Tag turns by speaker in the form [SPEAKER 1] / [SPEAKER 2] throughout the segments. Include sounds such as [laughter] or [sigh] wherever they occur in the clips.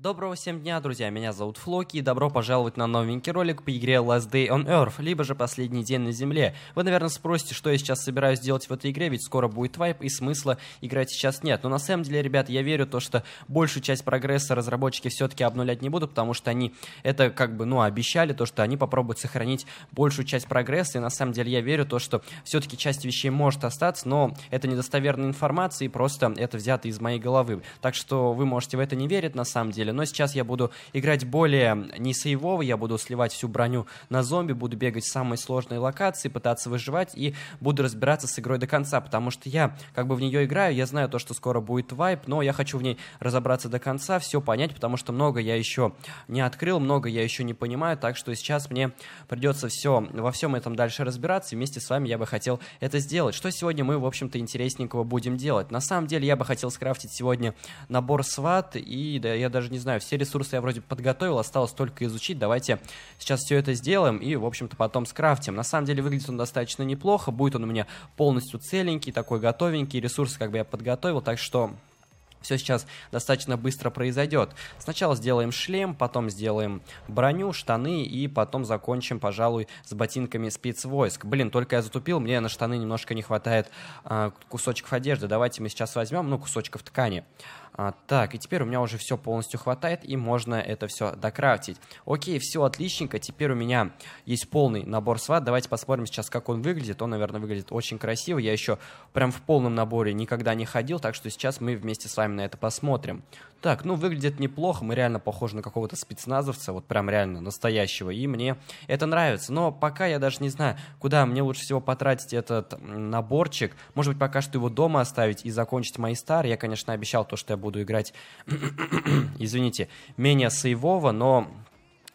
[SPEAKER 1] Доброго всем дня, друзья, меня зовут Флоки, и добро пожаловать на новенький ролик по игре Last Day on Earth, либо же Последний день на Земле. Вы, наверное, спросите, что я сейчас собираюсь делать в этой игре, ведь скоро будет вайп, и смысла играть сейчас нет. Но на самом деле, ребят, я верю то, что большую часть прогресса разработчики все-таки обнулять не будут, потому что они это как бы, ну, обещали, то, что они попробуют сохранить большую часть прогресса, и на самом деле я верю то, что все-таки часть вещей может остаться, но это недостоверная информация, и просто это взято из моей головы. Так что вы можете в это не верить, на самом деле, деле. Но сейчас я буду играть более не сейвово, я буду сливать всю броню на зомби, буду бегать в самые сложные локации, пытаться выживать и буду разбираться с игрой до конца, потому что я как бы в нее играю, я знаю то, что скоро будет вайп, но я хочу в ней разобраться до конца, все понять, потому что много я еще не открыл, много я еще не понимаю, так что сейчас мне придется все, во всем этом дальше разбираться, вместе с вами я бы хотел это сделать. Что сегодня мы, в общем-то, интересненького будем делать? На самом деле я бы хотел скрафтить сегодня набор сват, и да, я даже не не знаю, все ресурсы я вроде подготовил, осталось только изучить. Давайте сейчас все это сделаем и, в общем-то, потом скрафтим. На самом деле выглядит он достаточно неплохо. Будет он у меня полностью целенький, такой готовенький. Ресурсы как бы я подготовил, так что все сейчас достаточно быстро произойдет. Сначала сделаем шлем, потом сделаем броню, штаны и потом закончим, пожалуй, с ботинками спецвойск. Блин, только я затупил, мне на штаны немножко не хватает э, кусочков одежды. Давайте мы сейчас возьмем, ну, кусочков ткани. Э, а, так, и теперь у меня уже все полностью хватает, и можно это все докрафтить. Окей, все отличненько, теперь у меня есть полный набор сват. Давайте посмотрим сейчас, как он выглядит. Он, наверное, выглядит очень красиво. Я еще прям в полном наборе никогда не ходил, так что сейчас мы вместе с вами на это посмотрим так, ну, выглядит неплохо, мы реально похожи на какого-то спецназовца, вот прям реально настоящего, и мне это нравится. Но пока я даже не знаю, куда мне лучше всего потратить этот наборчик. Может быть, пока что его дома оставить и закончить мои старые. Я, конечно, обещал то, что я буду играть, [clears throat] извините, менее сейвово, но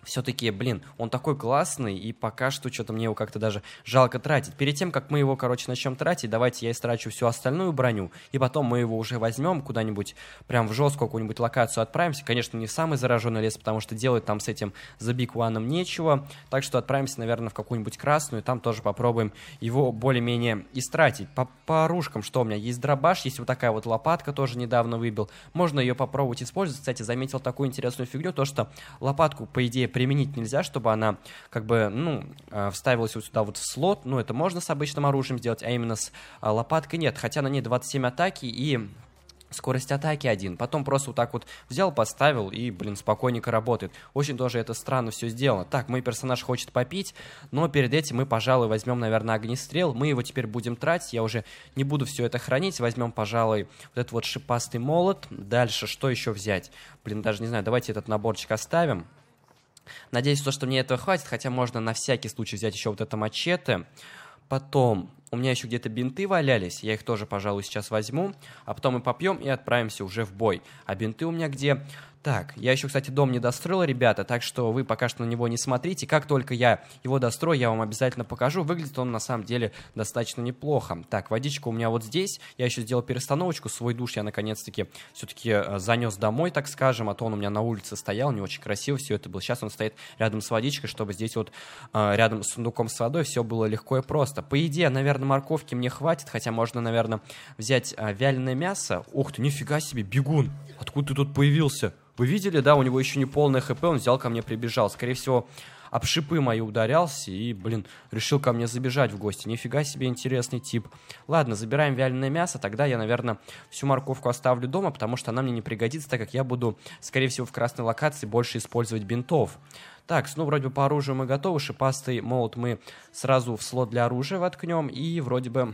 [SPEAKER 1] все-таки, блин, он такой классный, и пока что что-то мне его как-то даже жалко тратить. Перед тем, как мы его, короче, начнем тратить, давайте я истрачу всю остальную броню, и потом мы его уже возьмем куда-нибудь, прям в жесткую какую-нибудь локацию отправимся. Конечно, не в самый зараженный лес, потому что делать там с этим The Big One нечего, так что отправимся, наверное, в какую-нибудь красную, и там тоже попробуем его более-менее истратить. По, по оружкам что у меня? Есть дробаш, есть вот такая вот лопатка, тоже недавно выбил. Можно ее попробовать использовать. Кстати, заметил такую интересную фигню, то что лопатку, по идее, применить нельзя, чтобы она как бы, ну, а, вставилась вот сюда вот в слот. Ну, это можно с обычным оружием сделать, а именно с а, лопаткой нет. Хотя на ней 27 атаки и скорость атаки один. Потом просто вот так вот взял, поставил и, блин, спокойненько работает. Очень тоже это странно все сделано. Так, мой персонаж хочет попить, но перед этим мы, пожалуй, возьмем, наверное, огнестрел. Мы его теперь будем тратить, я уже не буду все это хранить. Возьмем, пожалуй, вот этот вот шипастый молот. Дальше что еще взять? Блин, даже не знаю, давайте этот наборчик оставим. Надеюсь, то, что мне этого хватит, хотя можно на всякий случай взять еще вот это мачете. Потом, у меня еще где-то бинты валялись, я их тоже, пожалуй, сейчас возьму, а потом мы попьем и отправимся уже в бой. А бинты у меня где? Так, я еще, кстати, дом не достроил, ребята, так что вы пока что на него не смотрите. Как только я его дострою, я вам обязательно покажу. Выглядит он на самом деле достаточно неплохо. Так, водичка у меня вот здесь. Я еще сделал перестановочку. Свой душ я наконец-таки все-таки э, занес домой, так скажем. А то он у меня на улице стоял, не очень красиво все это было. Сейчас он стоит рядом с водичкой, чтобы здесь вот э, рядом с сундуком с водой все было легко и просто. По идее, наверное, морковки мне хватит, хотя можно, наверное, взять э, вяленое мясо. Ух ты, нифига себе, бегун! Откуда ты тут появился? Вы видели, да, у него еще не полное хп, он взял ко мне, прибежал. Скорее всего, об шипы мои ударялся и, блин, решил ко мне забежать в гости. Нифига себе интересный тип. Ладно, забираем вяленое мясо, тогда я, наверное, всю морковку оставлю дома, потому что она мне не пригодится, так как я буду, скорее всего, в красной локации больше использовать бинтов. Так, ну, вроде бы по оружию мы готовы, шипастый молот мы сразу в слот для оружия воткнем, и вроде бы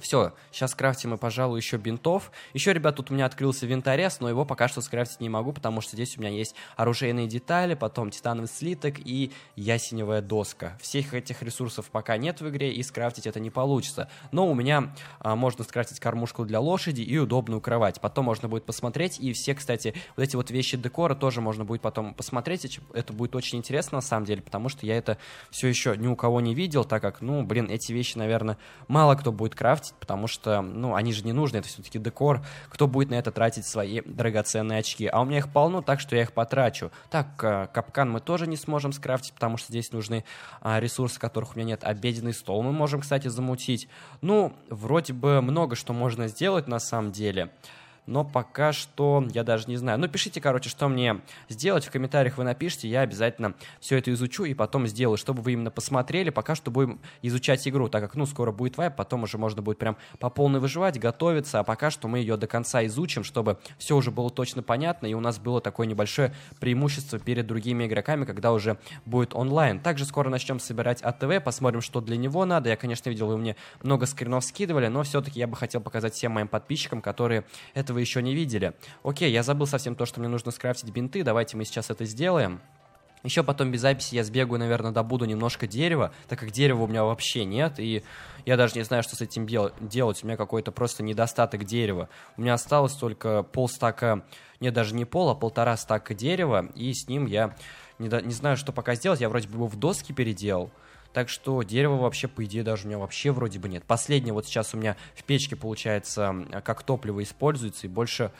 [SPEAKER 1] все, сейчас крафтим и, пожалуй, еще бинтов. Еще, ребят, тут у меня открылся винторез, но его пока что скрафтить не могу, потому что здесь у меня есть оружейные детали, потом титановый слиток и ясеневая доска. Всех этих ресурсов пока нет в игре, и скрафтить это не получится. Но у меня а, можно скрафтить кормушку для лошади и удобную кровать. Потом можно будет посмотреть, и все, кстати, вот эти вот вещи декора тоже можно будет потом посмотреть. Это будет очень интересно, на самом деле, потому что я это все еще ни у кого не видел, так как, ну, блин, эти вещи, наверное, мало кто будет крафтить, 20, потому что, ну, они же не нужны, это все-таки декор. Кто будет на это тратить свои драгоценные очки? А у меня их полно, так что я их потрачу. Так, э, капкан мы тоже не сможем скрафтить, потому что здесь нужны а, ресурсы, которых у меня нет. Обеденный стол мы можем, кстати, замутить. Ну, вроде бы много что можно сделать на самом деле. Деле но пока что я даже не знаю. Ну, пишите, короче, что мне сделать, в комментариях вы напишите, я обязательно все это изучу и потом сделаю, чтобы вы именно посмотрели, пока что будем изучать игру, так как, ну, скоро будет вайп, потом уже можно будет прям по полной выживать, готовиться, а пока что мы ее до конца изучим, чтобы все уже было точно понятно, и у нас было такое небольшое преимущество перед другими игроками, когда уже будет онлайн. Также скоро начнем собирать АТВ, посмотрим, что для него надо. Я, конечно, видел, вы мне много скринов скидывали, но все-таки я бы хотел показать всем моим подписчикам, которые это этого еще не видели. Окей, я забыл совсем то, что мне нужно скрафтить бинты, давайте мы сейчас это сделаем. Еще потом без записи я сбегаю, наверное, добуду немножко дерева, так как дерева у меня вообще нет, и я даже не знаю, что с этим дел- делать. У меня какой-то просто недостаток дерева. У меня осталось только полстака, нет, даже не пол, а полтора стака дерева, и с ним я не, не знаю, что пока сделать. Я вроде бы его в доски переделал, так что дерева вообще, по идее, даже у меня вообще вроде бы нет. Последнее вот сейчас у меня в печке, получается, как топливо используется, и больше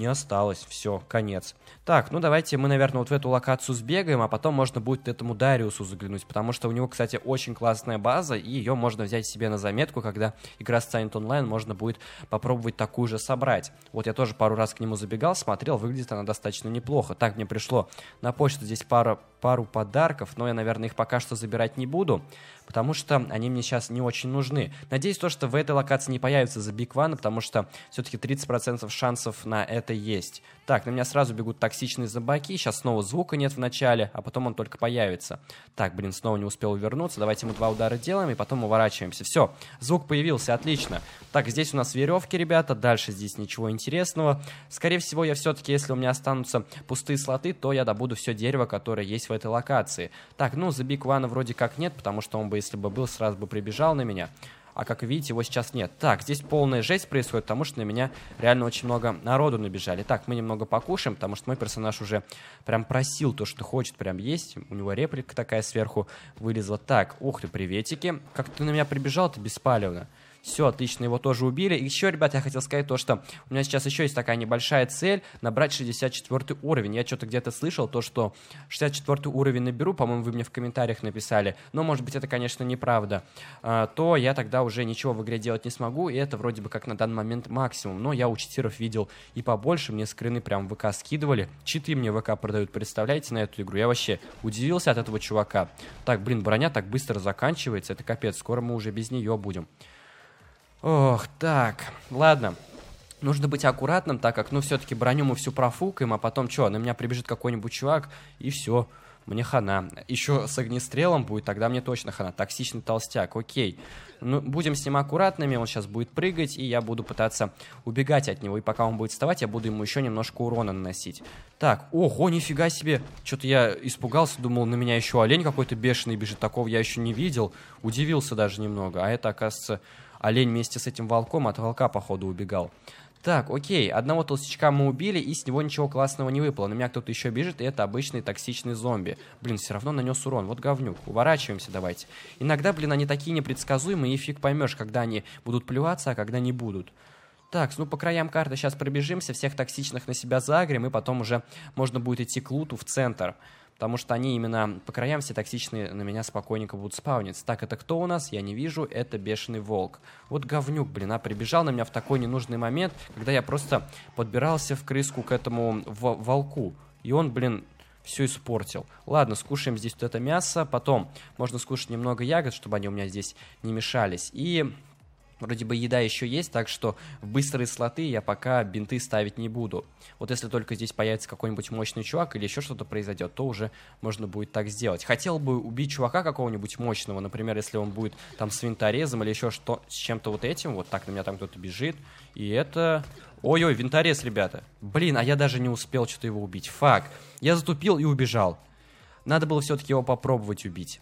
[SPEAKER 1] не осталось. Все, конец. Так, ну давайте мы, наверное, вот в эту локацию сбегаем, а потом можно будет этому Дариусу заглянуть, потому что у него, кстати, очень классная база, и ее можно взять себе на заметку, когда игра станет онлайн, можно будет попробовать такую же собрать. Вот я тоже пару раз к нему забегал, смотрел, выглядит она достаточно неплохо. Так мне пришло на почту здесь пара, пару подарков, но я, наверное, их пока что забирать не буду, потому что они мне сейчас не очень нужны. Надеюсь, то, что в этой локации не появится за Ван, потому что все-таки 30% шансов на это это есть. Так, на меня сразу бегут токсичные зомбаки, сейчас снова звука нет в начале, а потом он только появится. Так, блин, снова не успел вернуться, давайте ему два удара делаем и потом уворачиваемся. Все, звук появился, отлично. Так, здесь у нас веревки, ребята, дальше здесь ничего интересного. Скорее всего, я все-таки, если у меня останутся пустые слоты, то я добуду все дерево, которое есть в этой локации. Так, ну, за Биг Вана вроде как нет, потому что он бы, если бы был, сразу бы прибежал на меня а как видите, его сейчас нет. Так, здесь полная жесть происходит, потому что на меня реально очень много народу набежали. Так, мы немного покушаем, потому что мой персонаж уже прям просил то, что хочет прям есть. У него реплика такая сверху вылезла. Так, ух ты, приветики. Как ты на меня прибежал, ты беспалевно. Все, отлично, его тоже убили. еще, ребят, я хотел сказать то, что у меня сейчас еще есть такая небольшая цель набрать 64 уровень. Я что-то где-то слышал то, что 64 уровень наберу, по-моему, вы мне в комментариях написали. Но, может быть, это, конечно, неправда. А, то я тогда уже ничего в игре делать не смогу, и это вроде бы как на данный момент максимум. Но я у читеров видел и побольше, мне скрины прям в ВК скидывали. Читы мне ВК продают, представляете, на эту игру. Я вообще удивился от этого чувака. Так, блин, броня так быстро заканчивается, это капец, скоро мы уже без нее будем. Ох, так, ладно. Нужно быть аккуратным, так как, ну, все-таки броню мы всю профукаем, а потом что, на меня прибежит какой-нибудь чувак, и все, мне хана. Еще с огнестрелом будет, тогда мне точно хана. Токсичный толстяк, окей. Ну, будем с ним аккуратными, он сейчас будет прыгать, и я буду пытаться убегать от него. И пока он будет вставать, я буду ему еще немножко урона наносить. Так, ого, нифига себе! Что-то я испугался, думал, на меня еще олень какой-то бешеный бежит. Такого я еще не видел. Удивился даже немного. А это, оказывается, Олень вместе с этим волком от волка, походу, убегал. Так, окей, одного толстячка мы убили, и с него ничего классного не выпало. На меня кто-то еще бежит, и это обычный токсичный зомби. Блин, все равно нанес урон. Вот говнюк. Уворачиваемся давайте. Иногда, блин, они такие непредсказуемые, и фиг поймешь, когда они будут плеваться, а когда не будут. Так, ну по краям карты сейчас пробежимся, всех токсичных на себя загрем, и потом уже можно будет идти к луту в центр потому что они именно по краям все токсичные на меня спокойненько будут спавниться. Так, это кто у нас? Я не вижу, это бешеный волк. Вот говнюк, блин, а прибежал на меня в такой ненужный момент, когда я просто подбирался в крыску к этому волку. И он, блин, все испортил. Ладно, скушаем здесь вот это мясо, потом можно скушать немного ягод, чтобы они у меня здесь не мешались. И Вроде бы еда еще есть, так что в быстрые слоты я пока бинты ставить не буду. Вот если только здесь появится какой-нибудь мощный чувак или еще что-то произойдет, то уже можно будет так сделать. Хотел бы убить чувака какого-нибудь мощного, например, если он будет там с винторезом или еще что с чем-то вот этим, вот так на меня там кто-то бежит, и это... Ой-ой, винторез, ребята. Блин, а я даже не успел что-то его убить. Фак. Я затупил и убежал. Надо было все-таки его попробовать убить.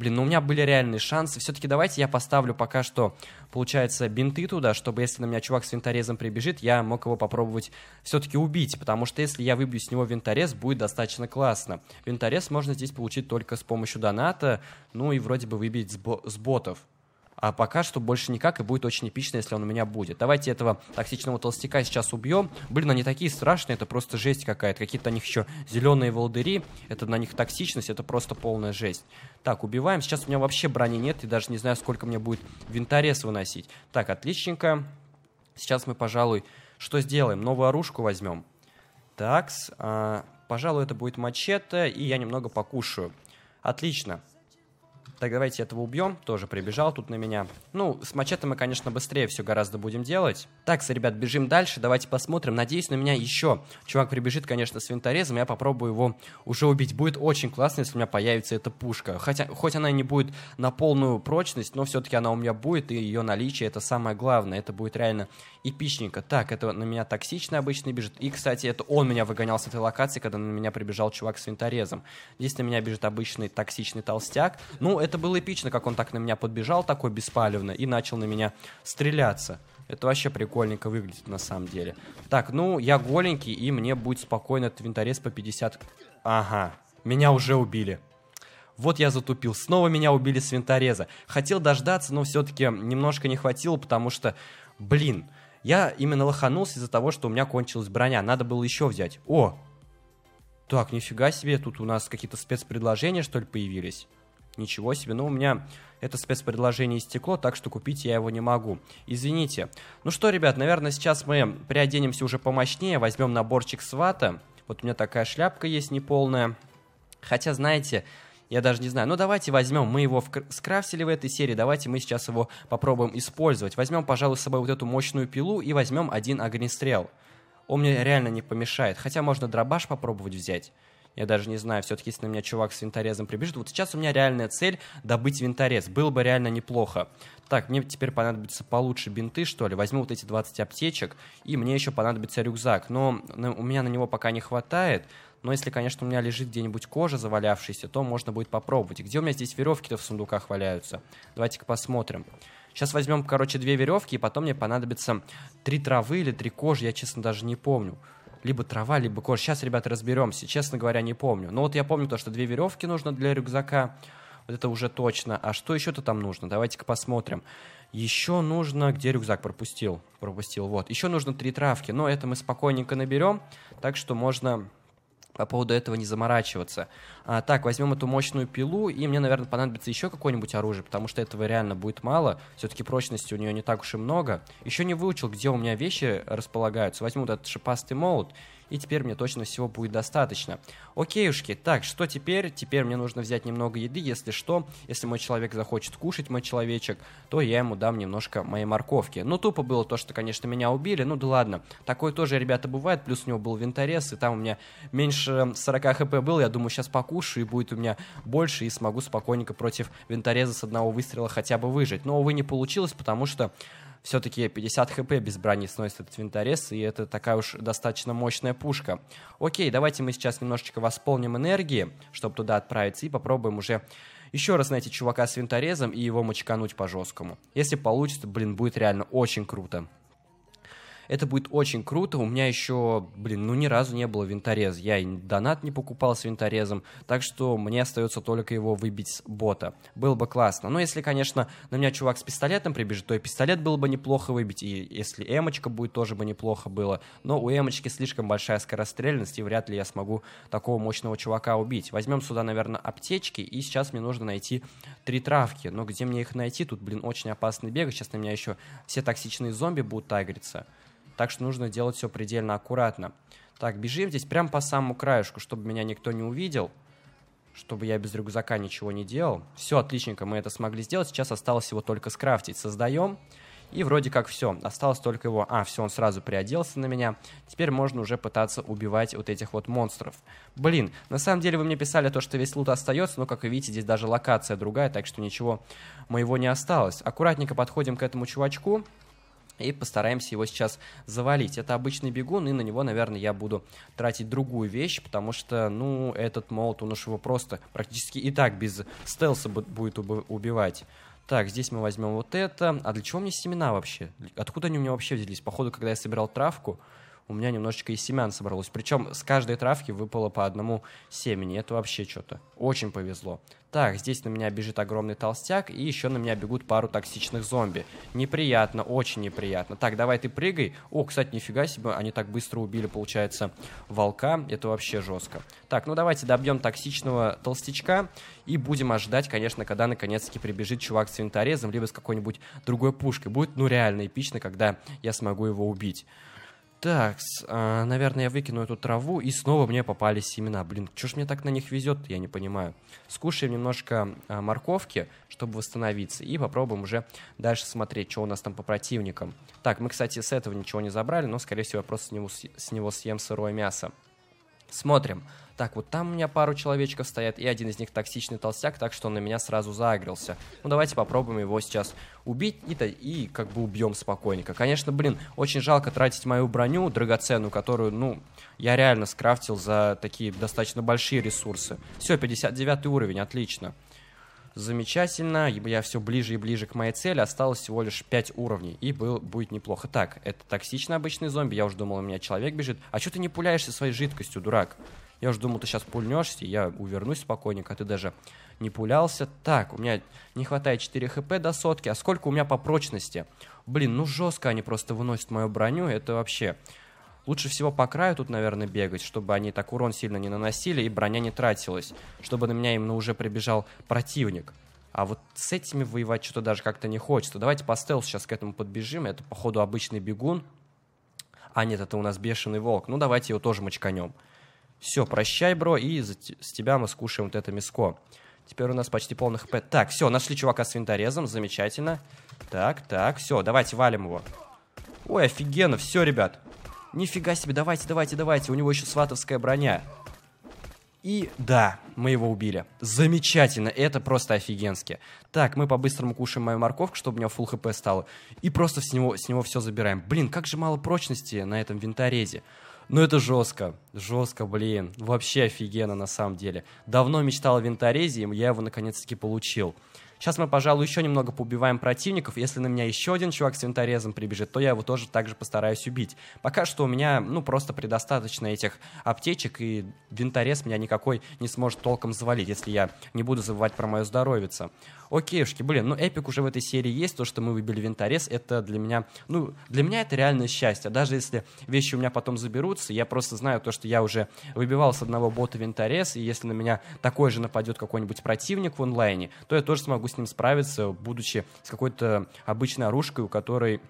[SPEAKER 1] Блин, ну у меня были реальные шансы. Все-таки давайте я поставлю пока что, получается, бинты туда, чтобы если на меня чувак с винторезом прибежит, я мог его попробовать все-таки убить, потому что если я выбью с него винторез, будет достаточно классно. Винторез можно здесь получить только с помощью доната, ну и вроде бы выбить с, бо- с ботов. А пока что больше никак, и будет очень эпично, если он у меня будет. Давайте этого токсичного толстяка сейчас убьем. Блин, они такие страшные, это просто жесть какая-то. Какие-то на них еще зеленые волдыри, это на них токсичность, это просто полная жесть. Так, убиваем. Сейчас у меня вообще брони нет, и даже не знаю, сколько мне будет винторез выносить. Так, отличненько. Сейчас мы, пожалуй, что сделаем? Новую оружку возьмем. Такс, а, пожалуй, это будет мачете, и я немного покушаю. Отлично. Так, давайте этого убьем. Тоже прибежал тут на меня. Ну, с мачете мы, конечно, быстрее все гораздо будем делать. Так, ребят, бежим дальше. Давайте посмотрим. Надеюсь, на меня еще чувак прибежит, конечно, с винторезом. Я попробую его уже убить. Будет очень классно, если у меня появится эта пушка. Хотя, хоть она и не будет на полную прочность, но все-таки она у меня будет, и ее наличие это самое главное. Это будет реально эпичненько. Так, это на меня токсично обычно бежит. И, кстати, это он меня выгонял с этой локации, когда на меня прибежал чувак с винторезом. Здесь на меня бежит обычный токсичный толстяк. Ну, это было эпично, как он так на меня подбежал, такой беспалевно, и начал на меня стреляться. Это вообще прикольненько выглядит на самом деле. Так, ну, я голенький, и мне будет спокойно от винторез по 50... Ага, меня уже убили. Вот я затупил. Снова меня убили с винтореза. Хотел дождаться, но все-таки немножко не хватило, потому что, блин, я именно лоханулся из-за того, что у меня кончилась броня. Надо было еще взять. О! Так, нифига себе, тут у нас какие-то спецпредложения, что ли, появились. Ничего себе, но ну, у меня это спецпредложение истекло, так что купить я его не могу. Извините. Ну что, ребят, наверное, сейчас мы приоденемся уже помощнее, возьмем наборчик свата. Вот у меня такая шляпка есть неполная. Хотя, знаете, я даже не знаю. Ну, давайте возьмем, мы его скрафтили в этой серии, давайте мы сейчас его попробуем использовать. Возьмем, пожалуй, с собой вот эту мощную пилу и возьмем один огнестрел. Он мне реально не помешает, хотя можно дробаш попробовать взять. Я даже не знаю, все-таки если на меня чувак с винторезом прибежит. Вот сейчас у меня реальная цель добыть винторез. Было бы реально неплохо. Так, мне теперь понадобится получше бинты, что ли. Возьму вот эти 20 аптечек, и мне еще понадобится рюкзак. Но у меня на него пока не хватает. Но если, конечно, у меня лежит где-нибудь кожа завалявшаяся, то можно будет попробовать. Где у меня здесь веревки-то в сундуках валяются? Давайте-ка посмотрим. Сейчас возьмем, короче, две веревки, и потом мне понадобится три травы или три кожи, я, честно, даже не помню либо трава, либо кожа. Сейчас, ребята, разберемся. Честно говоря, не помню. Но вот я помню то, что две веревки нужно для рюкзака. Вот это уже точно. А что еще-то там нужно? Давайте-ка посмотрим. Еще нужно... Где рюкзак пропустил? Пропустил, вот. Еще нужно три травки. Но это мы спокойненько наберем. Так что можно по поводу этого не заморачиваться. А, так, возьмем эту мощную пилу, и мне, наверное, понадобится еще какое-нибудь оружие, потому что этого реально будет мало. Все-таки прочности у нее не так уж и много. Еще не выучил, где у меня вещи располагаются. Возьму вот этот шипастый молот и теперь мне точно всего будет достаточно. Окейушки, так, что теперь? Теперь мне нужно взять немного еды, если что, если мой человек захочет кушать, мой человечек, то я ему дам немножко моей морковки. Ну, тупо было то, что, конечно, меня убили, ну да ладно, такое тоже, ребята, бывает, плюс у него был винторез, и там у меня меньше 40 хп был. я думаю, сейчас покушаю, и будет у меня больше, и смогу спокойненько против винтореза с одного выстрела хотя бы выжить. Но, увы, не получилось, потому что все-таки 50 хп без брони сносит этот винторез, и это такая уж достаточно мощная пушка. Окей, давайте мы сейчас немножечко восполним энергии, чтобы туда отправиться, и попробуем уже еще раз найти чувака с винторезом и его мочкануть по жесткому. Если получится, блин, будет реально очень круто. Это будет очень круто. У меня еще, блин, ну ни разу не было винторез. Я и донат не покупал с винторезом, так что мне остается только его выбить с бота. Было бы классно. Но если, конечно, на меня чувак с пистолетом прибежит, то и пистолет было бы неплохо выбить, и если эмочка будет, тоже бы неплохо было. Но у эмочки слишком большая скорострельность, и вряд ли я смогу такого мощного чувака убить. Возьмем сюда, наверное, аптечки, и сейчас мне нужно найти три травки. Но где мне их найти? Тут, блин, очень опасный бег. Сейчас на меня еще все токсичные зомби будут тагриться так что нужно делать все предельно аккуратно. Так, бежим здесь прям по самому краешку, чтобы меня никто не увидел, чтобы я без рюкзака ничего не делал. Все, отличненько, мы это смогли сделать, сейчас осталось его только скрафтить. Создаем, и вроде как все, осталось только его... А, все, он сразу приоделся на меня. Теперь можно уже пытаться убивать вот этих вот монстров. Блин, на самом деле вы мне писали то, что весь лут остается, но, как вы видите, здесь даже локация другая, так что ничего моего не осталось. Аккуратненько подходим к этому чувачку и постараемся его сейчас завалить. Это обычный бегун, и на него, наверное, я буду тратить другую вещь, потому что, ну, этот молот, он уж его просто практически и так без стелса будет убивать. Так, здесь мы возьмем вот это. А для чего мне семена вообще? Откуда они у меня вообще взялись? Походу, когда я собирал травку, у меня немножечко из семян собралось. Причем с каждой травки выпало по одному семени. Это вообще что-то. Очень повезло. Так, здесь на меня бежит огромный толстяк, и еще на меня бегут пару токсичных зомби. Неприятно, очень неприятно. Так, давай ты прыгай. О, кстати, нифига себе, они так быстро убили, получается, волка. Это вообще жестко. Так, ну давайте добьем токсичного толстячка и будем ожидать, конечно, когда наконец-таки прибежит чувак с винторезом, либо с какой-нибудь другой пушкой. Будет, ну, реально эпично, когда я смогу его убить. Так, а, наверное, я выкину эту траву, и снова мне попались семена. Блин, что ж мне так на них везет, я не понимаю. Скушаем немножко а, морковки, чтобы восстановиться, и попробуем уже дальше смотреть, что у нас там по противникам. Так, мы, кстати, с этого ничего не забрали, но, скорее всего, я просто с него, с него съем сырое мясо. Смотрим так, вот там у меня пару человечков стоят, и один из них токсичный толстяк, так что он на меня сразу заагрился. Ну, давайте попробуем его сейчас убить и, -то, и как бы убьем спокойненько. Конечно, блин, очень жалко тратить мою броню драгоценную, которую, ну, я реально скрафтил за такие достаточно большие ресурсы. Все, 59 уровень, отлично. Замечательно, я все ближе и ближе к моей цели, осталось всего лишь 5 уровней, и был, будет неплохо. Так, это токсичный обычный зомби, я уже думал, у меня человек бежит. А что ты не пуляешься своей жидкостью, дурак? Я уже думал, ты сейчас пульнешься, я увернусь спокойненько, а ты даже не пулялся. Так, у меня не хватает 4 хп до сотки, а сколько у меня по прочности? Блин, ну жестко они просто выносят мою броню, это вообще... Лучше всего по краю тут, наверное, бегать, чтобы они так урон сильно не наносили и броня не тратилась, чтобы на меня именно уже прибежал противник. А вот с этими воевать что-то даже как-то не хочется. Давайте по стелсу сейчас к этому подбежим. Это, походу, обычный бегун. А нет, это у нас бешеный волк. Ну, давайте его тоже мочканем. Все, прощай, бро, и за, с тебя мы скушаем вот это миско. Теперь у нас почти полный хп. Так, все, нашли чувака с винторезом, замечательно. Так, так, все, давайте валим его. Ой, офигенно, все, ребят. Нифига себе, давайте, давайте, давайте. У него еще сватовская броня. И да, мы его убили. Замечательно, это просто офигенски. Так, мы по-быстрому кушаем мою морковку, чтобы у него full хп стало. И просто с него, с него все забираем. Блин, как же мало прочности на этом винторезе. Ну это жестко, жестко, блин, вообще офигенно на самом деле. Давно мечтал о винторезе, и я его наконец-таки получил. Сейчас мы, пожалуй, еще немного поубиваем противников. Если на меня еще один чувак с винторезом прибежит, то я его тоже также постараюсь убить. Пока что у меня, ну, просто предостаточно этих аптечек, и винторез меня никакой не сможет толком завалить, если я не буду забывать про мое здоровице. Окейушки, блин, ну, эпик уже в этой серии есть, то, что мы выбили винторез, это для меня, ну, для меня это реальное счастье. Даже если вещи у меня потом заберутся, я просто знаю то, что я уже выбивал с одного бота винторез, и если на меня такой же нападет какой-нибудь противник в онлайне, то я тоже смогу с ним справиться, будучи с какой-то обычной оружкой, у которой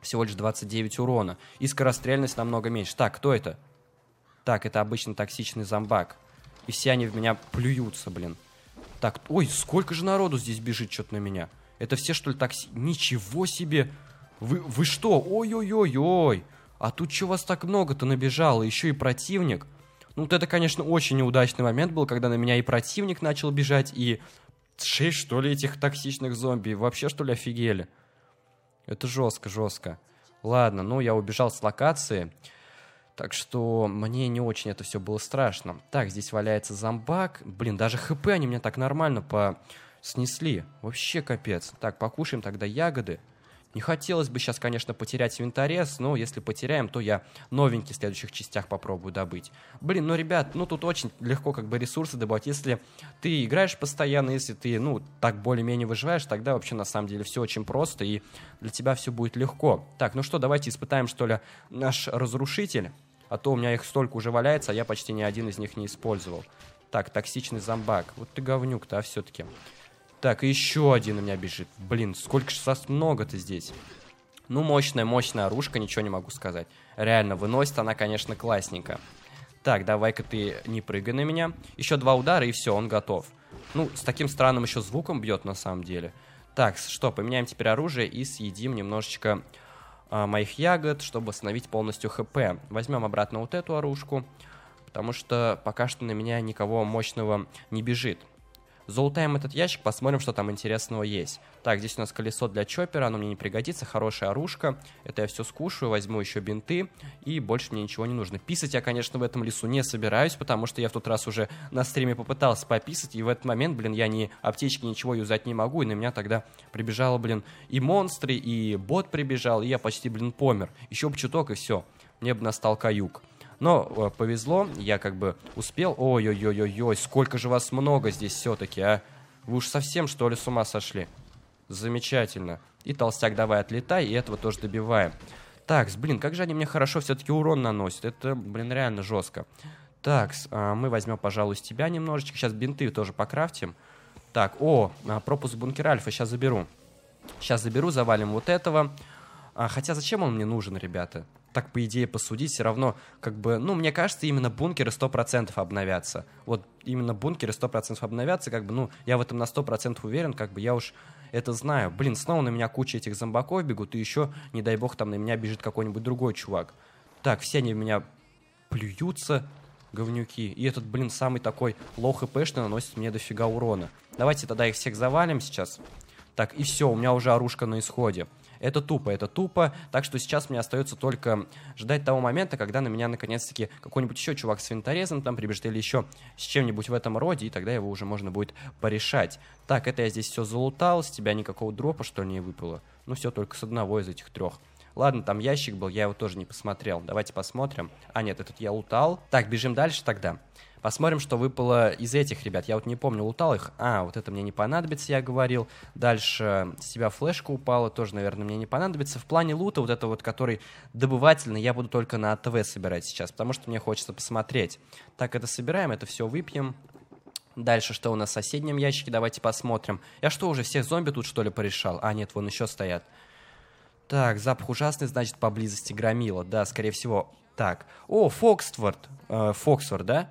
[SPEAKER 1] всего лишь 29 урона. И скорострельность намного меньше. Так, кто это? Так, это обычный токсичный зомбак. И все они в меня плюются, блин. Так, ой, сколько же народу здесь бежит что-то на меня. Это все, что ли, такси? Ничего себе! Вы, вы что? Ой-ой-ой-ой! А тут что вас так много-то набежало? Еще и противник. Ну, вот это, конечно, очень неудачный момент был, когда на меня и противник начал бежать, и шесть, что ли, этих токсичных зомби? Вообще, что ли, офигели? Это жестко, жестко. Ладно, ну, я убежал с локации. Так что мне не очень это все было страшно. Так, здесь валяется зомбак. Блин, даже хп они меня так нормально по... снесли. Вообще капец. Так, покушаем тогда ягоды. Не хотелось бы сейчас, конечно, потерять винторез, но если потеряем, то я новенький в следующих частях попробую добыть. Блин, ну, ребят, ну, тут очень легко как бы ресурсы добывать. Если ты играешь постоянно, если ты, ну, так более-менее выживаешь, тогда вообще на самом деле все очень просто, и для тебя все будет легко. Так, ну что, давайте испытаем, что ли, наш разрушитель. А то у меня их столько уже валяется, а я почти ни один из них не использовал. Так, токсичный зомбак. Вот ты говнюк-то, а все-таки. Так, еще один у меня бежит. Блин, сколько же раз много-то здесь. Ну, мощная, мощная оружка, ничего не могу сказать. Реально, выносит она, конечно, классненько. Так, давай-ка ты не прыгай на меня. Еще два удара, и все, он готов. Ну, с таким странным еще звуком бьет, на самом деле. Так, что, поменяем теперь оружие и съедим немножечко э, моих ягод, чтобы восстановить полностью хп. Возьмем обратно вот эту оружку, потому что пока что на меня никого мощного не бежит. Заутаем этот ящик, посмотрим, что там интересного есть. Так, здесь у нас колесо для чопера, оно мне не пригодится, хорошая оружка. Это я все скушаю, возьму еще бинты, и больше мне ничего не нужно. Писать я, конечно, в этом лесу не собираюсь, потому что я в тот раз уже на стриме попытался пописать, и в этот момент, блин, я ни аптечки, ничего юзать не могу, и на меня тогда прибежало, блин, и монстры, и бот прибежал, и я почти, блин, помер. Еще бы чуток, и все. Мне бы настал каюк. Но э, повезло, я как бы успел. Ой-ой-ой-ой, сколько же вас много здесь все-таки, а? Вы уж совсем, что ли, с ума сошли? Замечательно. И толстяк давай отлетай, и этого тоже добиваем. Так, блин, как же они мне хорошо все-таки урон наносят. Это, блин, реально жестко. Так, а, мы возьмем, пожалуй, с тебя немножечко. Сейчас бинты тоже покрафтим. Так, о, а, пропуск бункера Альфа сейчас заберу. Сейчас заберу, завалим вот этого. А, хотя зачем он мне нужен, ребята? так по идее посудить, все равно, как бы, ну, мне кажется, именно бункеры 100% обновятся. Вот именно бункеры 100% обновятся, как бы, ну, я в этом на 100% уверен, как бы я уж это знаю. Блин, снова на меня куча этих зомбаков бегут, и еще, не дай бог, там на меня бежит какой-нибудь другой чувак. Так, все они в меня плюются, говнюки. И этот, блин, самый такой лох и пэшный наносит мне дофига урона. Давайте тогда их всех завалим сейчас. Так, и все, у меня уже оружка на исходе. Это тупо, это тупо. Так что сейчас мне остается только ждать того момента, когда на меня наконец-таки какой-нибудь еще чувак с винторезом там прибежит или еще с чем-нибудь в этом роде, и тогда его уже можно будет порешать. Так, это я здесь все залутал, с тебя никакого дропа что ли не выпало? Ну все, только с одного из этих трех. Ладно, там ящик был, я его тоже не посмотрел. Давайте посмотрим. А, нет, этот я лутал. Так, бежим дальше тогда. Посмотрим, что выпало из этих ребят. Я вот не помню, лутал их. А, вот это мне не понадобится, я говорил. Дальше э, с тебя флешка упала, тоже, наверное, мне не понадобится. В плане лута, вот это вот, который добывательный, я буду только на АТВ собирать сейчас, потому что мне хочется посмотреть. Так, это собираем, это все выпьем. Дальше что у нас в соседнем ящике? Давайте посмотрим. Я что, уже всех зомби тут, что ли, порешал? А, нет, вон еще стоят. Так, запах ужасный, значит, поблизости громила. Да, скорее всего. Так. О, Фоксфорд. Э, Фоксфорд, да?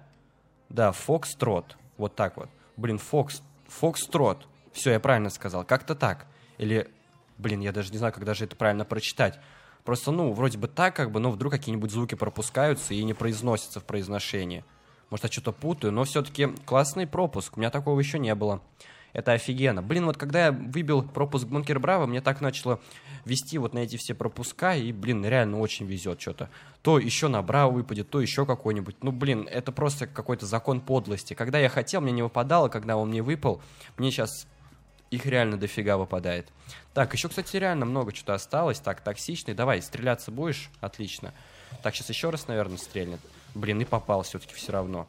[SPEAKER 1] Да, Фокстрот. Вот так вот. Блин, Фокс... Фокстрот. Все, я правильно сказал. Как-то так. Или, блин, я даже не знаю, как даже это правильно прочитать. Просто, ну, вроде бы так, как бы, но вдруг какие-нибудь звуки пропускаются и не произносятся в произношении. Может, я что-то путаю, но все-таки классный пропуск. У меня такого еще не было. Это офигенно. Блин, вот когда я выбил пропуск Бункер Браво, мне так начало вести вот на эти все пропуска, и, блин, реально очень везет что-то. То еще на Браво выпадет, то еще какой-нибудь. Ну, блин, это просто какой-то закон подлости. Когда я хотел, мне не выпадало, когда он мне выпал, мне сейчас их реально дофига выпадает. Так, еще, кстати, реально много что-то осталось. Так, токсичный, давай, стреляться будешь? Отлично. Так, сейчас еще раз, наверное, стрельнет. Блин, и попал все-таки все равно.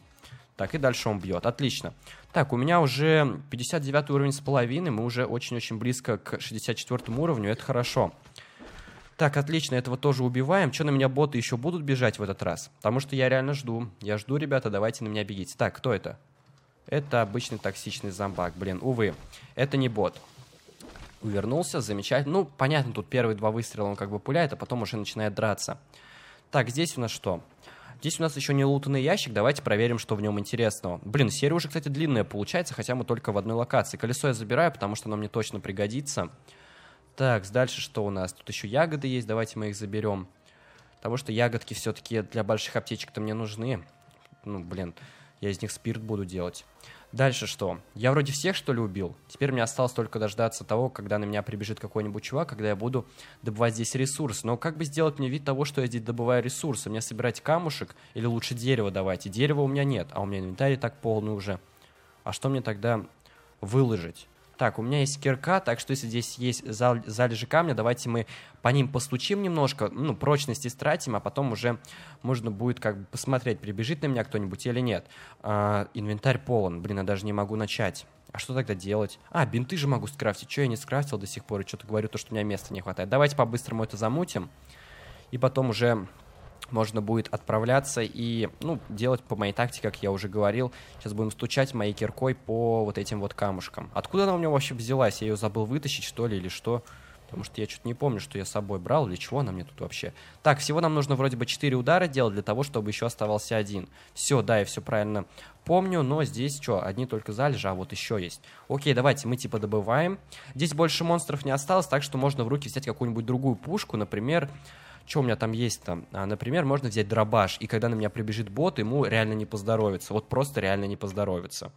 [SPEAKER 1] Так, и дальше он бьет. Отлично. Так, у меня уже 59 уровень с половиной. Мы уже очень-очень близко к 64 уровню. Это хорошо. Так, отлично, этого тоже убиваем. Что на меня боты еще будут бежать в этот раз? Потому что я реально жду. Я жду, ребята, давайте на меня бегите. Так, кто это? Это обычный токсичный зомбак. Блин, увы, это не бот. Увернулся, замечательно. Ну, понятно, тут первые два выстрела он как бы пуляет, а потом уже начинает драться. Так, здесь у нас что? Здесь у нас еще не лутанный ящик, давайте проверим, что в нем интересного. Блин, серия уже, кстати, длинная получается, хотя мы только в одной локации. Колесо я забираю, потому что оно мне точно пригодится. Так, дальше что у нас? Тут еще ягоды есть, давайте мы их заберем. Потому что ягодки все-таки для больших аптечек-то мне нужны. Ну, блин, я из них спирт буду делать. Дальше что? Я вроде всех, что ли, убил? Теперь мне осталось только дождаться того, когда на меня прибежит какой-нибудь чувак, когда я буду добывать здесь ресурс. Но как бы сделать мне вид того, что я здесь добываю ресурсы? Мне собирать камушек или лучше дерево давать? И дерева у меня нет, а у меня инвентарь так полный уже. А что мне тогда выложить? Так, у меня есть кирка, так что если здесь есть зал, залежи камня, давайте мы по ним постучим немножко, ну, прочности стратим, а потом уже можно будет как бы посмотреть, прибежит на меня кто-нибудь или нет. А, инвентарь полон, блин, я даже не могу начать. А что тогда делать? А, бинты же могу скрафтить. Что я не скрафтил до сих пор? И что-то говорю, то, что у меня места не хватает. Давайте по-быстрому это замутим. И потом уже можно будет отправляться и ну, делать по моей тактике, как я уже говорил. Сейчас будем стучать моей киркой по вот этим вот камушкам. Откуда она у меня вообще взялась? Я ее забыл вытащить, что ли, или что? Потому что я что-то не помню, что я с собой брал или чего она мне тут вообще. Так, всего нам нужно вроде бы 4 удара делать для того, чтобы еще оставался один. Все, да, я все правильно помню, но здесь что, одни только залежи, а вот еще есть. Окей, давайте, мы типа добываем. Здесь больше монстров не осталось, так что можно в руки взять какую-нибудь другую пушку, например, что у меня там есть там. А, например, можно взять дробаш, и когда на меня прибежит бот, ему реально не поздоровится. Вот просто реально не поздоровится.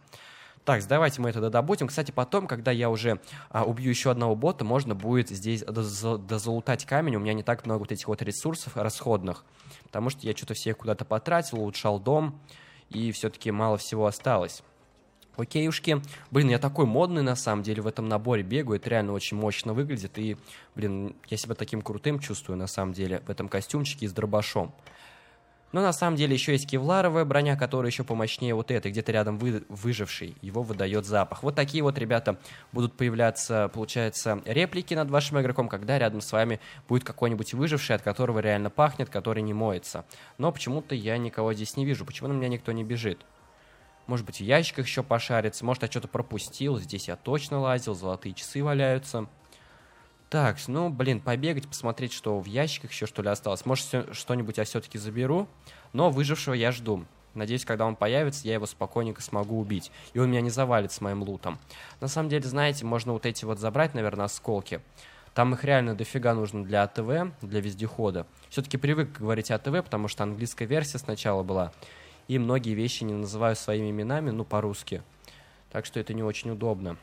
[SPEAKER 1] Так, давайте мы это добудем. Кстати, потом, когда я уже а, убью еще одного бота, можно будет здесь дозолутать камень. У меня не так много вот этих вот ресурсов расходных, потому что я что-то всех куда-то потратил, улучшал дом, и все-таки мало всего осталось. Окейушки. Блин, я такой модный на самом деле в этом наборе бегаю. Это реально очень мощно выглядит. И, блин, я себя таким крутым чувствую на самом деле в этом костюмчике с дробашом. Но на самом деле еще есть кевларовая броня, которая еще помощнее вот этой, где-то рядом вы, выживший, его выдает запах. Вот такие вот, ребята, будут появляться, получается, реплики над вашим игроком, когда рядом с вами будет какой-нибудь выживший, от которого реально пахнет, который не моется. Но почему-то я никого здесь не вижу, почему на меня никто не бежит? может быть, в ящиках еще пошарится, может, я что-то пропустил, здесь я точно лазил, золотые часы валяются. Так, ну, блин, побегать, посмотреть, что в ящиках еще что ли осталось. Может, что-нибудь я все-таки заберу, но выжившего я жду. Надеюсь, когда он появится, я его спокойненько смогу убить. И он меня не завалит с моим лутом. На самом деле, знаете, можно вот эти вот забрать, наверное, осколки. Там их реально дофига нужно для АТВ, для вездехода. Все-таки привык говорить АТВ, потому что английская версия сначала была и многие вещи не называю своими именами, ну, по-русски. Так что это не очень удобно.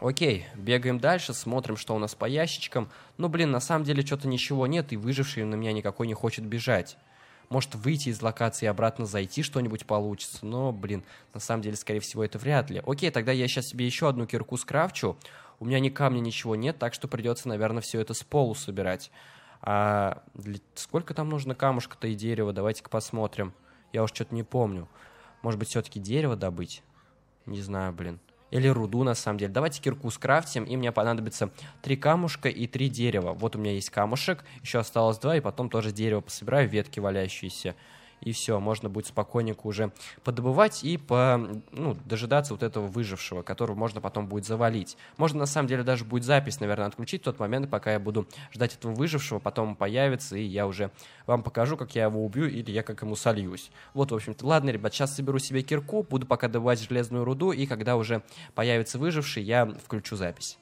[SPEAKER 1] Окей, бегаем дальше, смотрим, что у нас по ящичкам. Ну, блин, на самом деле что-то ничего нет, и выживший на меня никакой не хочет бежать. Может, выйти из локации и обратно зайти что-нибудь получится, но, блин, на самом деле, скорее всего, это вряд ли. Окей, тогда я сейчас себе еще одну кирку скрафчу. У меня ни камня, ничего нет, так что придется, наверное, все это с полу собирать. А для... сколько там нужно камушка-то и дерева? Давайте-ка посмотрим. Я уж что-то не помню. Может быть, все-таки дерево добыть? Не знаю, блин. Или руду, на самом деле. Давайте кирку скрафтим, и мне понадобится три камушка и три дерева. Вот у меня есть камушек, еще осталось два, и потом тоже дерево пособираю, ветки валяющиеся и все, можно будет спокойненько уже подобывать и по, ну, дожидаться вот этого выжившего, которого можно потом будет завалить. Можно, на самом деле, даже будет запись, наверное, отключить в тот момент, пока я буду ждать этого выжившего, потом появится, и я уже вам покажу, как я его убью или я как ему сольюсь. Вот, в общем-то, ладно, ребят, сейчас соберу себе кирку, буду пока добывать железную руду, и когда уже появится выживший, я включу запись.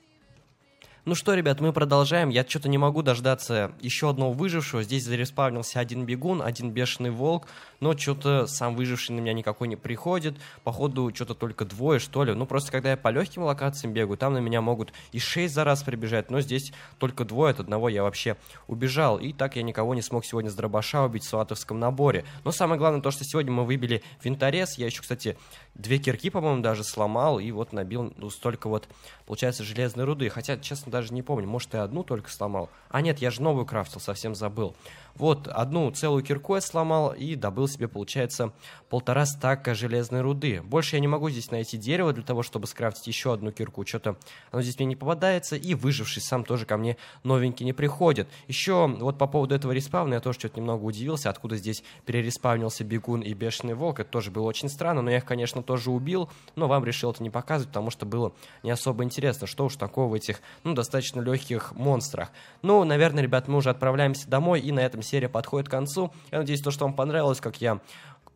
[SPEAKER 1] Ну что, ребят, мы продолжаем. Я что-то не могу дождаться еще одного выжившего. Здесь зареспавнился один бегун, один бешеный волк но что-то сам выживший на меня никакой не приходит, походу что-то только двое, что ли. Ну, просто когда я по легким локациям бегаю, там на меня могут и шесть за раз прибежать, но здесь только двое, от одного я вообще убежал, и так я никого не смог сегодня с дробаша убить в суатовском наборе. Но самое главное то, что сегодня мы выбили винторез, я еще, кстати, две кирки, по-моему, даже сломал, и вот набил ну, столько вот, получается, железной руды, хотя, честно, даже не помню, может, и одну только сломал. А нет, я же новую крафтил, совсем забыл. Вот, одну целую кирку я сломал и добыл себе, получается, полтора стака железной руды. Больше я не могу здесь найти дерево для того, чтобы скрафтить еще одну кирку. Что-то оно здесь мне не попадается, и выживший сам тоже ко мне новенький не приходит. Еще вот по поводу этого респавна я тоже что-то немного удивился, откуда здесь перереспавнился бегун и бешеный волк. Это тоже было очень странно, но я их, конечно, тоже убил, но вам решил это не показывать, потому что было не особо интересно, что уж такого в этих, ну, достаточно легких монстрах. Ну, наверное, ребят, мы уже отправляемся домой, и на этом серия подходит к концу. Я надеюсь, то, что вам понравилось, как я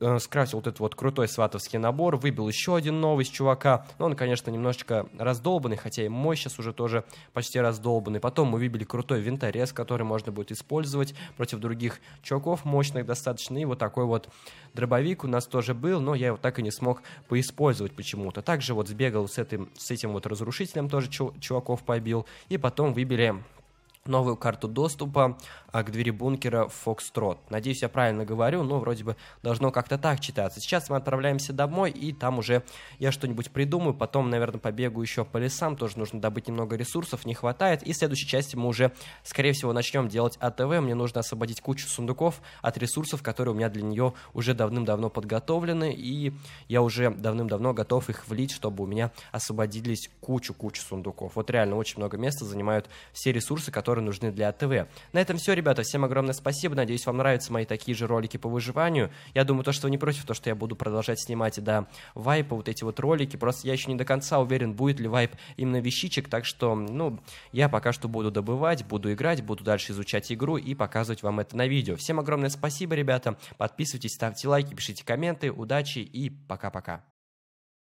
[SPEAKER 1] э, скрасил вот этот вот крутой сватовский набор, выбил еще один новый с чувака. Но он, конечно, немножечко раздолбанный, хотя и мой сейчас уже тоже почти раздолбанный. Потом мы выбили крутой винторез, который можно будет использовать против других чуваков мощных достаточно. И вот такой вот дробовик у нас тоже был, но я его так и не смог поиспользовать почему-то. Также вот сбегал с этим, с этим вот разрушителем тоже чуваков побил. И потом выбили новую карту доступа а, к двери бункера Фокстрот. Надеюсь, я правильно говорю, но вроде бы должно как-то так читаться. Сейчас мы отправляемся домой, и там уже я что-нибудь придумаю. Потом, наверное, побегу еще по лесам, тоже нужно добыть немного ресурсов, не хватает. И в следующей части мы уже, скорее всего, начнем делать АТВ. Мне нужно освободить кучу сундуков от ресурсов, которые у меня для нее уже давным-давно подготовлены, и я уже давным-давно готов их влить, чтобы у меня освободились кучу-кучу сундуков. Вот реально очень много места занимают все ресурсы, которые которые нужны для ТВ. На этом все, ребята. Всем огромное спасибо. Надеюсь, вам нравятся мои такие же ролики по выживанию. Я думаю, то, что вы не против, то, что я буду продолжать снимать и до вайпа вот эти вот ролики. Просто я еще не до конца уверен, будет ли вайп именно вещичек. Так что, ну, я пока что буду добывать, буду играть, буду дальше изучать игру и показывать вам это на видео. Всем огромное спасибо, ребята. Подписывайтесь, ставьте лайки, пишите комменты. Удачи и пока-пока.